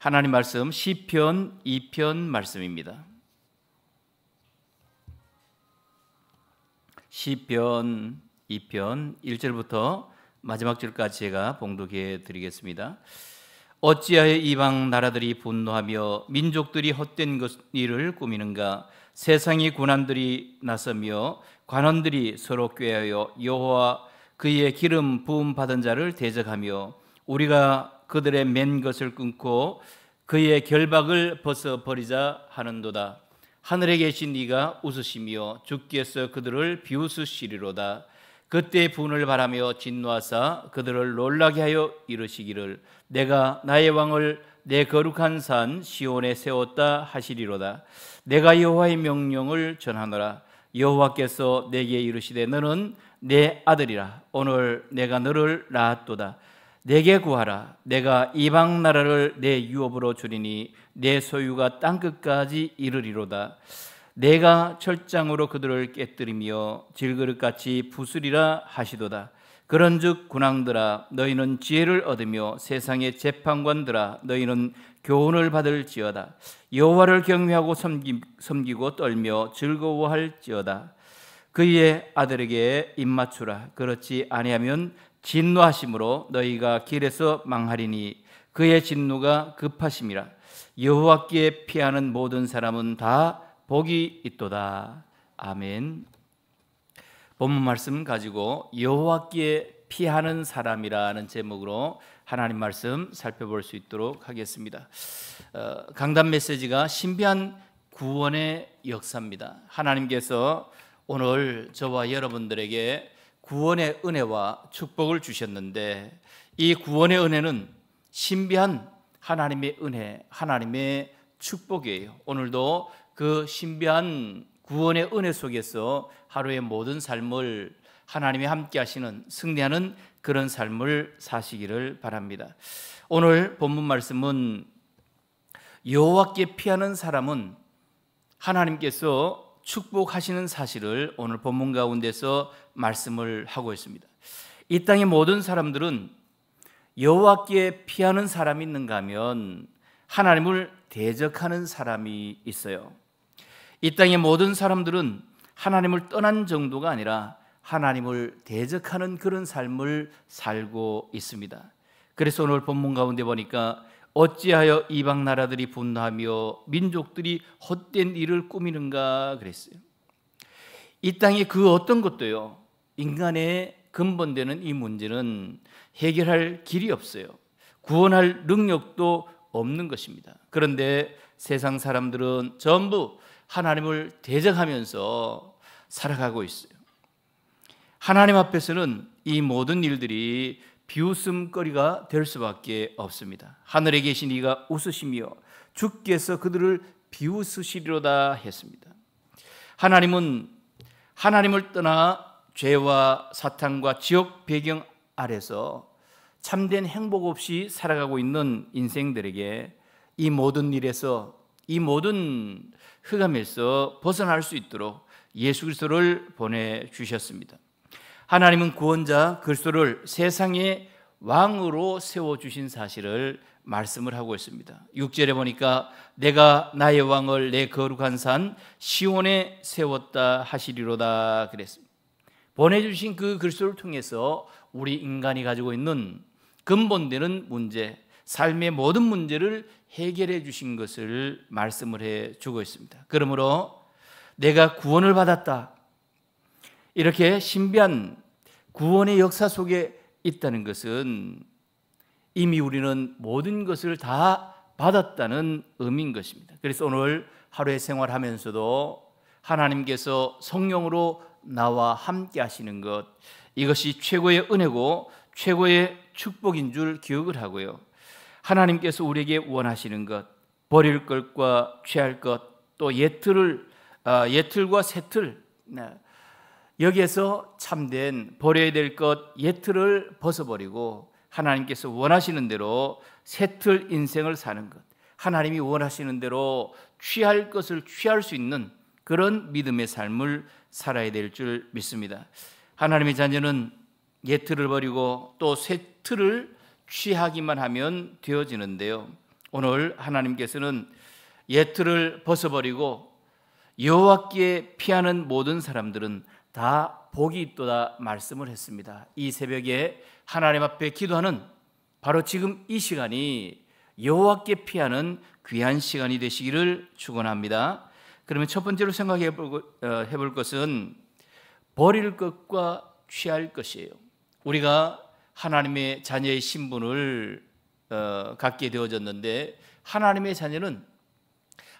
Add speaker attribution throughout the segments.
Speaker 1: 하나님 말씀 시편 2편 말씀입니다. 시편 2편 1절부터 마지막 절까지 제가 봉독해 드리겠습니다. 어찌하여 이방 나라들이 분노하며 민족들이 헛된 일을 꾸미는가 세상의 군안들이 나서며 관원들이 서로 꾀하여 여호와 그의 기름 부음 받은 자를 대적하며 우리가 그들의 맨 것을 끊고 그의 결박을 벗어 버리자 하는도다. 하늘에 계신 네가 웃으시며 주께서 그들을 비웃으시리로다. 그때 분을 바라며 진노하사 그들을 놀라게 하여 이르시기를 내가 나의 왕을 내 거룩한 산 시온에 세웠다 하시리로다. 내가 여호와의 명령을 전하노라. 여호와께서 내게 이르시되 너는 내 아들이라 오늘 내가 너를 낳았도다. 내게 구하라. 내가 이방 나라를 내 유업으로 주리니 내 소유가 땅 끝까지 이르리로다. 내가 철장으로 그들을 깨뜨리며 질그릇같이 부수리라 하시도다. 그런즉 군왕들아 너희는 지혜를 얻으며 세상의 재판관들아 너희는 교훈을 받을지어다. 여호와를 경외하고 섬기, 섬기고 떨며 즐거워할지어다. 그의 아들에게 입맞추라. 그렇지 아니하면 진노하심으로 너희가 길에서 망하리니 그의 진노가 급하심이라 여호와께 피하는 모든 사람은 다 복이 있도다. 아멘. 본문 말씀 가지고 여호와께 피하는 사람이라는 제목으로 하나님 말씀 살펴볼 수 있도록 하겠습니다. 어, 강단 메시지가 신비한 구원의 역사입니다. 하나님께서 오늘 저와 여러분들에게 구원의 은혜와 축복을 주셨는데 이 구원의 은혜는 신비한 하나님의 은혜, 하나님의 축복이에요. 오늘도 그 신비한 구원의 은혜 속에서 하루의 모든 삶을 하나님이 함께 하시는 승리하는 그런 삶을 사시기를 바랍니다. 오늘 본문 말씀은 여호와께 피하는 사람은 하나님께서 축복하시는 사실을 오늘 본문 가운데서 말씀을 하고 있습니다. 이 땅의 모든 사람들은 여호와께 피하는 사람이 있는가 하면 하나님을 대적하는 사람이 있어요. 이 땅의 모든 사람들은 하나님을 떠난 정도가 아니라 하나님을 대적하는 그런 삶을 살고 있습니다. 그래서 오늘 본문 가운데 보니까 어찌하여 이방 나라들이 분노하며 민족들이 헛된 일을 꾸미는가 그랬어요. 이 땅의 그 어떤 것도요. 인간의 근본되는 이 문제는 해결할 길이 없어요. 구원할 능력도 없는 것입니다. 그런데 세상 사람들은 전부 하나님을 대적하면서 살아가고 있어요. 하나님 앞에서는 이 모든 일들이 비웃음거리가 될 수밖에 없습니다. 하늘에 계신 이가 웃으시며 주께서 그들을 비웃으시리로다 했습니다. 하나님은 하나님을 떠나 죄와 사탄과 지역 배경 아래서 참된 행복 없이 살아가고 있는 인생들에게 이 모든 일에서 이 모든 흑암에서 벗어날 수 있도록 예수 그리스도를 보내 주셨습니다. 하나님은 구원자 그리스도를 세상의 왕으로 세워 주신 사실을 말씀을 하고 있습니다. 6절에 보니까 내가 나의 왕을 내 거룩한 산 시온에 세웠다 하시리로다 그랬습니다. 보내 주신 그 그리스도를 통해서 우리 인간이 가지고 있는 근본되는 문제, 삶의 모든 문제를 해결해 주신 것을 말씀을 해 주고 있습니다. 그러므로 내가 구원을 받았다. 이렇게 신비한 구원의 역사 속에 있다는 것은 이미 우리는 모든 것을 다 받았다는 의미인 것입니다. 그래서 오늘 하루의 생활하면서도 하나님께서 성령으로 나와 함께 하시는 것 이것이 최고의 은혜고 최고의 축복인 줄 기억을 하고요. 하나님께서 우리에게 원하시는 것 버릴 것과 취할 것 또 예틀을 아, 예틀과 새틀 네, 여기에서 참된 버려야 될것 예틀을 벗어버리고 하나님께서 원하시는 대로 새틀 인생을 사는 것, 하나님이 원하시는 대로 취할 것을 취할 수 있는 그런 믿음의 삶을 살아야 될 줄 믿습니다. 하나님의 자녀는 예틀을 버리고 또 새틀을 취하기만 하면 되어지는데요. 오늘 하나님께서는 예틀을 벗어버리고 여호와께 피하는 모든 사람들은 다 복이 있도다 말씀을 했습니다. 이 새벽에 하나님 앞에 기도하는 바로 지금 이 시간이 여호와께 피하는 귀한 시간이 되시기를 축원합니다. 그러면 첫 번째로 생각해 어, 볼 것은 버릴 것과 취할 것이에요. 우리가 하나님의 자녀의 신분을 어, 갖게 되어졌는데 하나님의 자녀는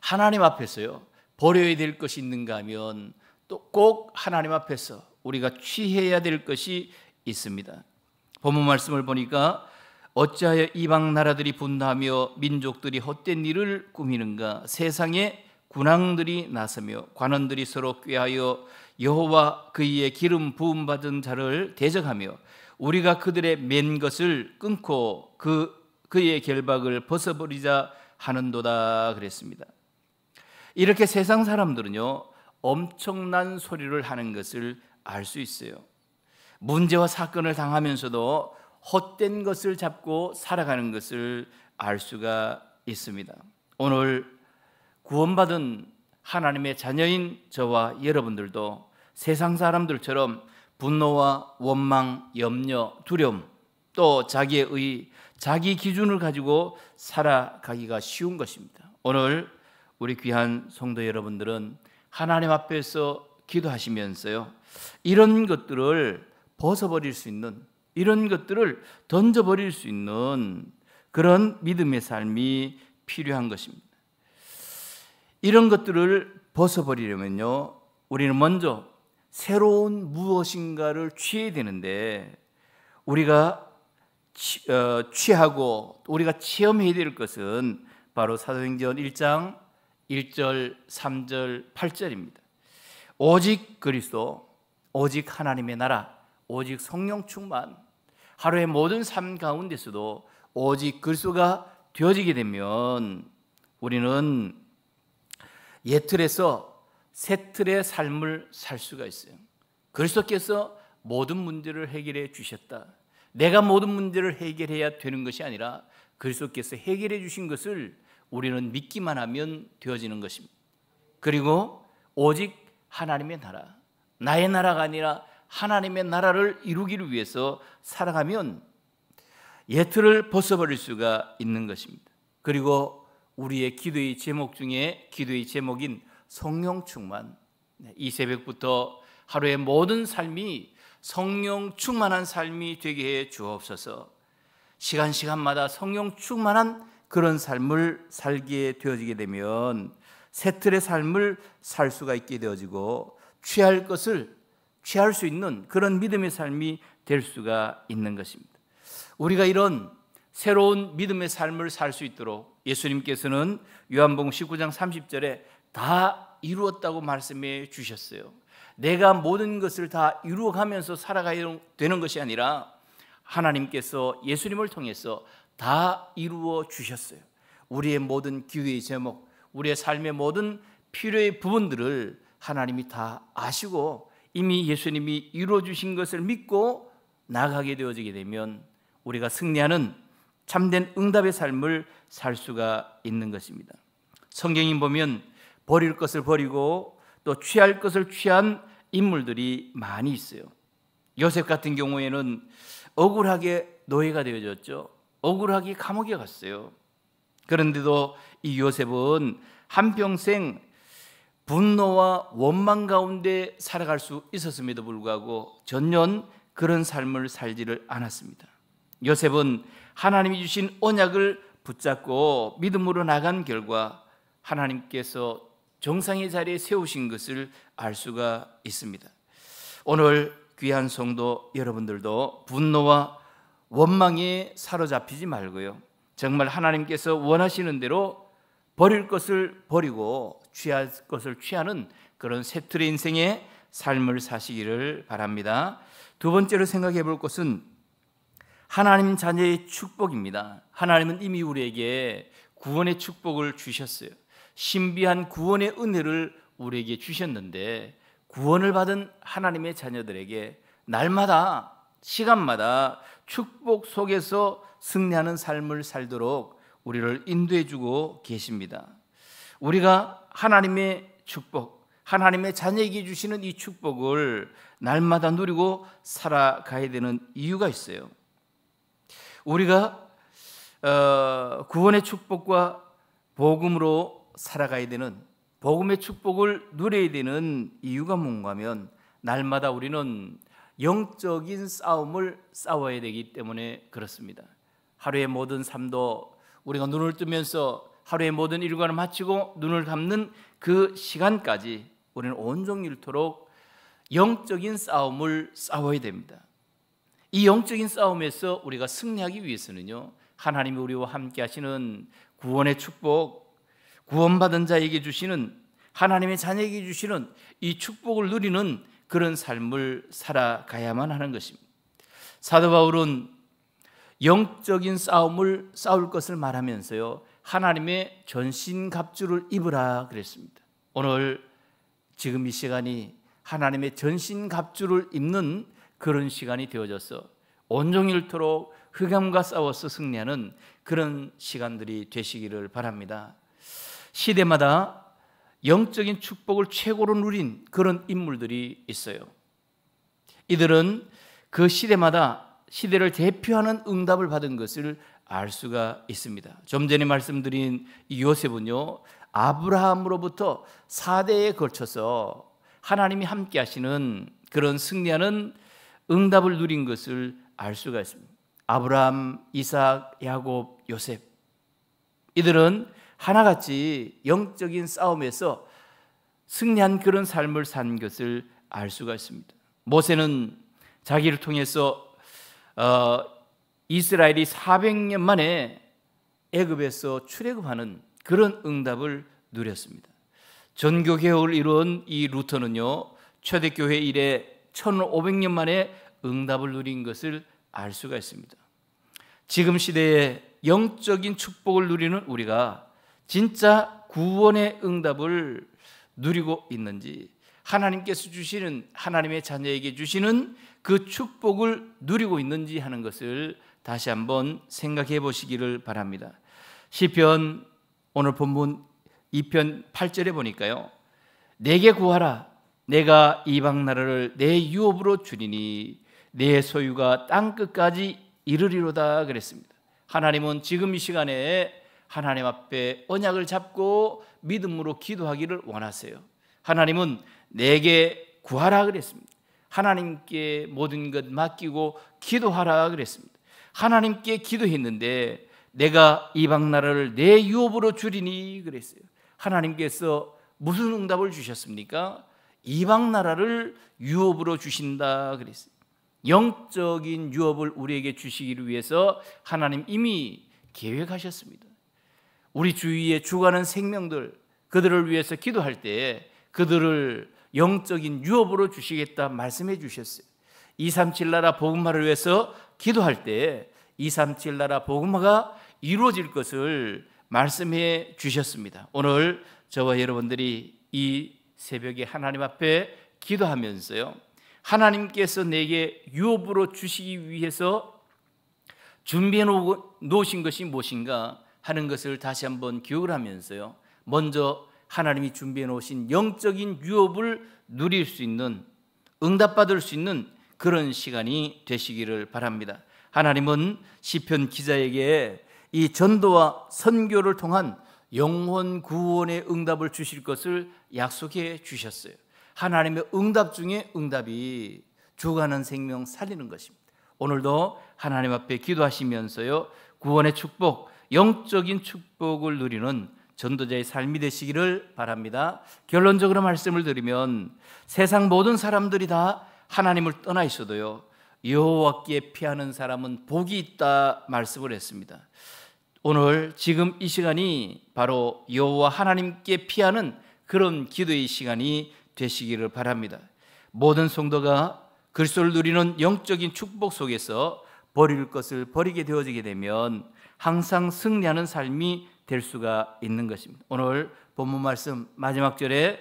Speaker 1: 하나님 앞에서요 버려야 될 것이 있는가 하면 또꼭 하나님 앞에서 우리가 취해야 될 것이 있습니다. 본문 말씀을 보니까 어찌하여 이방 나라들이 분하며 민족들이 헛된 일을 꾸미는가 세상에 군왕들이 나서며 관원들이 서로 꾀하여 여호와 그의 기름 부음 받은 자를 대적하며 우리가 그들의 맨 것을 끊고 그 그의 결박을 벗어버리자 하는도다 그랬습니다. 이렇게 세상 사람들은요 엄청난 소리를 하는 것을 알 수 있어요. 문제와 사건을 당하면서도 헛된 것을 잡고 살아가는 것을 알 수가 있습니다. 오늘 구원받은 하나님의 자녀인 저와 여러분들도 세상 사람들처럼 분노와 원망, 염려, 두려움, 또 자기의 의, 자기 기준을 가지고 살아가기가 쉬운 것입니다. 오늘 우리 귀한 성도 여러분들은 하나님 앞에서 기도하시면서요. 이런 것들을 벗어버릴 수 있는 이런 것들을 던져버릴 수 있는 그런 믿음의 삶이 필요한 것입니다. 이런 것들을 벗어버리려면요. 우리는 먼저 새로운 무엇인가를 취해야 되는데 우리가 어, 취하고 우리가 체험해야 될 것은 바로 사도행전 1장 1절, 3절, 8절입니다. 오직 그리스도, 오직 하나님의 나라, 오직 성령 충만, 하루의 모든 삶 가운데서도 오직 그리스도가 되어지게 되면 우리는 옛 틀에서 새 틀의 삶을 살 수가 있어요. 그리스도께서 모든 문제를 해결해 주셨다. 내가 모든 문제를 해결해야 되는 것이 아니라 그리스도께서 해결해 주신 것을 우리는 믿기만 하면 되어지는 것입니다. 그리고 오직 하나님의 나라, 나의 나라가 아니라 하나님의 나라를 이루기를 위해서 살아가면 예틀을 벗어버릴 수가 있는 것입니다. 그리고 우리의 기도의 제목 중에 기도의 제목인 성령 충만 네, 이 새벽부터 하루의 모든 삶이 성령 충만한 삶이 되게 해 주옵소서. 시간 시간마다 성령 충만한 그런 삶을 살게 되어지게 되면 새 틀의 삶을 살 수가 있게 되어지고 취할 것을 취할 수 있는 그런 믿음의 삶이 될 수가 있는 것입니다. 우리가 이런 새로운 믿음의 삶을 살 수 있도록 예수님께서는 요한복음 19장 30절에 다 이루었다고 말씀해 주셨어요. 내가 모든 것을 다 이루어가면서 살아가야 되는 것이 아니라 하나님께서 예수님을 통해서 다 이루어 주셨어요. 우리의 모든 기도의 제목, 우리의 삶의 모든 필요의 부분들을 하나님이 다 아시고 이미 예수님이 이루어 주신 것을 믿고 나가게 되어지게 되면 우리가 승리하는 참된 응답의 삶을 살 수가 있는 것입니다. 성경이 보면 버릴 것을 버리고 또 취할 것을 취한 인물들이 많이 있어요. 요셉 같은 경우에는 억울하게 노예가 되어졌죠. 억울하게 감옥에 갔어요. 그런데도 이 요셉은 한평생 분노와 원망 가운데 살아갈 수 있었음에도 불구하고 전년 그런 삶을 살지를 않았습니다. 요셉은 하나님이 주신 언약을 붙잡고 믿음으로 나간 결과 하나님께서 정상의 자리에 세우신 것을 알 수가 있습니다. 오늘 귀한 성도 여러분들도 분노와 원망에 사로잡히지 말고요. 정말 하나님께서 원하시는 대로 버릴 것을 버리고 취할 것을 취하는 그런 새틀의 인생의 삶을 사시기를 바랍니다. 두 번째로 생각해 볼 것은 하나님 자녀의 축복입니다. 하나님은 이미 우리에게 구원의 축복을 주셨어요. 신비한 구원의 은혜를 우리에게 주셨는데 구원을 받은 하나님의 자녀들에게 날마다 시간마다 축복 속에서 승리하는 삶을 살도록 우리를 인도해 주고 계십니다. 우리가 하나님의 축복, 하나님의 자녀에게 주시는 이 축복을 날마다 누리고 살아가야 되는 이유가 있어요. 우리가 어, 구원의 축복과 복음으로 살아가야 되는 복음의 축복을 누려야 되는 이유가 뭔가면 날마다 우리는 영적인 싸움을 싸워야 되기 때문에 그렇습니다. 하루의 모든 삶도 우리가 눈을 뜨면서 하루의 모든 일과를 마치고 눈을 감는 그 시간까지 우리는 온종일토록 영적인 싸움을 싸워야 됩니다. 이 영적인 싸움에서 우리가 승리하기 위해서는요. 하나님이 우리와 함께 하시는 구원의 축복, 구원받은 자에게 주시는 하나님의 자녀에게 주시는 이 축복을 누리는 그런 삶을 살아가야만 하는 것입니다. 사도 바울은 영적인 싸움을 싸울 것을 말하면서요. 하나님의 전신 갑주를 입으라 그랬습니다. 오늘 지금 이 시간이 하나님의 전신 갑주를 입는 그런 시간이 되어져서 온종일토록 흑암과 싸워서 승리하는 그런 시간들이 되시기를 바랍니다. 시대마다 영적인 축복을 최고로 누린 그런 인물들이 있어요. 이들은 그 시대마다 시대를 대표하는 응답을 받은 것을 알 수가 있습니다. 좀 전에 말씀드린 요셉은요, 아브라함으로부터 4대에 걸쳐서 하나님이 함께 하시는 그런 승리하는 응답을 누린 것을 알 수가 있습니다. 아브라함, 이삭, 야곱, 요셉. 이들은 하나같이 영적인 싸움에서 승리한 그런 삶을 산 것을 알 수가 있습니다. 모세는 자기를 통해서 어, 이스라엘이 400년 만에 애굽에서 출애굽하는 그런 응답을 누렸습니다. 전교 개혁을 이룬 이 루터는요 초대교회 이래 1,500년 만에 응답을 누린 것을 알 수가 있습니다. 지금 시대에 영적인 축복을 누리는 우리가 진짜 구원의 응답을 누리고 있는지 하나님께서 주시는 하나님의 자녀에게 주시는 그 축복을 누리고 있는지 하는 것을 다시 한번 생각해 보시기를 바랍니다. 시편 오늘 본문 2편 8절에 보니까요. 내게 구하라 내가 이방 나라를 내 유업으로 주리니 내 소유가 땅 끝까지 이르리로다 그랬습니다. 하나님은 지금 이 시간에 하나님 앞에 언약을 잡고 믿음으로 기도하기를 원하세요. 하나님은 내게 구하라 그랬습니다. 하나님께 모든 것 맡기고 기도하라 그랬습니다. 하나님께 기도했는데 내가 이방 나라를 내 유업으로 줄이니 그랬어요. 하나님께서 무슨 응답을 주셨습니까? 이방 나라를 유업으로 주신다 그랬어요. 영적인 유업을 우리에게 주시기를 위해서 하나님 이미 계획하셨습니다. 우리 주위에 주어가는 생명들 그들을 위해서 기도할 때 그들을 영적인 유업으로 주시겠다 말씀해 주셨어요. 237 나라 복음화를 위해서 기도할 때237 나라 복음화가 이루어질 것을 말씀해 주셨습니다. 오늘 저와 여러분들이 이 새벽에 하나님 앞에 기도하면서요. 하나님께서 내게 유업으로 주시기 위해서 준비해 놓으신 것이 무엇인가? 하는 것을 다시 한번 기억을 하면서요. 먼저 하나님이 준비해 놓으신 영적인 유업을 누릴 수 있는 응답받을 수 있는 그런 시간이 되시기를 바랍니다. 하나님은 시편 기자에게 이 전도와 선교를 통한 영혼 구원의 응답을 주실 것을 약속해 주셨어요. 하나님의 응답 중에 응답이 죽어가는 생명 살리는 것입니다. 오늘도 하나님 앞에 기도하시면서요. 구원의 축복, 영적인 축복을 누리는 전도자의 삶이 되시기를 바랍니다. 결론적으로 말씀을 드리면 세상 모든 사람들이 다 하나님을 떠나 있어도요. 여호와께 피하는 사람은 복이 있다 말씀을 했습니다. 오늘 지금 이 시간이 바로 여호와 하나님께 피하는 그런 기도의 시간이 되시기를 바랍니다. 모든 성도가 글소를 누리는 영적인 축복 속에서 버릴 것을 버리게 되어지게 되면 항상 승리하는 삶이 될 수가 있는 것입니다. 오늘 본문 말씀 마지막 절에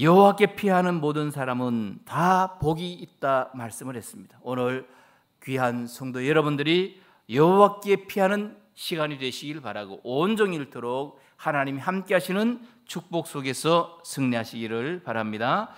Speaker 1: 여호와께 피하는 모든 사람은 다 복이 있다 말씀을 했습니다. 오늘 귀한 성도 여러분들이 여호와께 피하는 시간이 되시길 바라고 온종일토록 하나님이 함께 하시는 축복 속에서 승리하시기를 바랍니다.